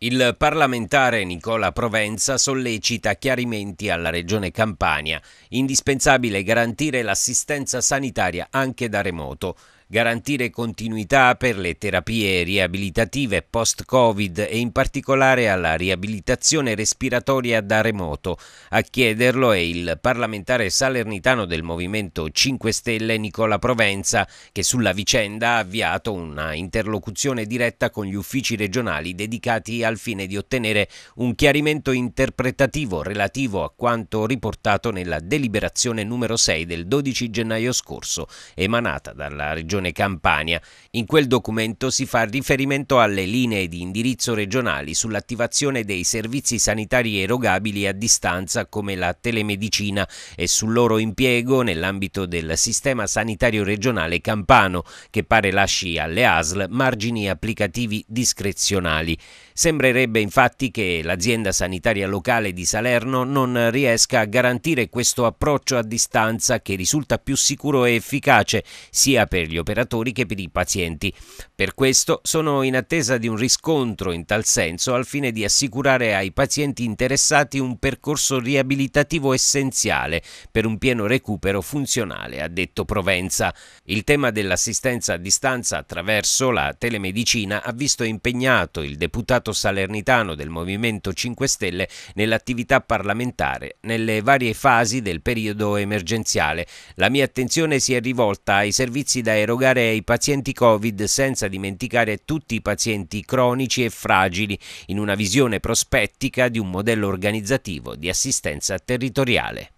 Il parlamentare Nicola Provenza sollecita chiarimenti alla Regione Campania. Indispensabile garantire l'assistenza sanitaria anche da remoto garantire continuità per le terapie riabilitative post-Covid e in particolare alla riabilitazione respiratoria da remoto. A chiederlo è il parlamentare salernitano del Movimento 5 Stelle Nicola Provenza, che sulla vicenda ha avviato una interlocuzione diretta con gli uffici regionali dedicati al fine di ottenere un chiarimento interpretativo relativo a quanto riportato nella deliberazione numero 6 del 12 gennaio scorso, emanata dalla Regione regione Campania. In quel documento si fa riferimento alle linee di indirizzo regionali sull'attivazione dei servizi sanitari erogabili a distanza come la telemedicina e sul loro impiego nell'ambito del sistema sanitario regionale campano che pare lasci alle ASL margini applicativi discrezionali. Sembrerebbe infatti che l'azienda sanitaria locale di Salerno non riesca a garantire questo approccio a distanza che risulta più sicuro e efficace sia per gli operatori operatori che per i pazienti. Per questo sono in attesa di un riscontro in tal senso al fine di assicurare ai pazienti interessati un percorso riabilitativo essenziale per un pieno recupero funzionale, ha detto Provenza. Il tema dell'assistenza a distanza attraverso la telemedicina ha visto impegnato il deputato salernitano del Movimento 5 Stelle nell'attività parlamentare nelle varie fasi del periodo emergenziale. La mia attenzione si è rivolta ai servizi da erogare catalogare i pazienti Covid senza dimenticare tutti i pazienti cronici e fragili in una visione prospettica di un modello organizzativo di assistenza territoriale.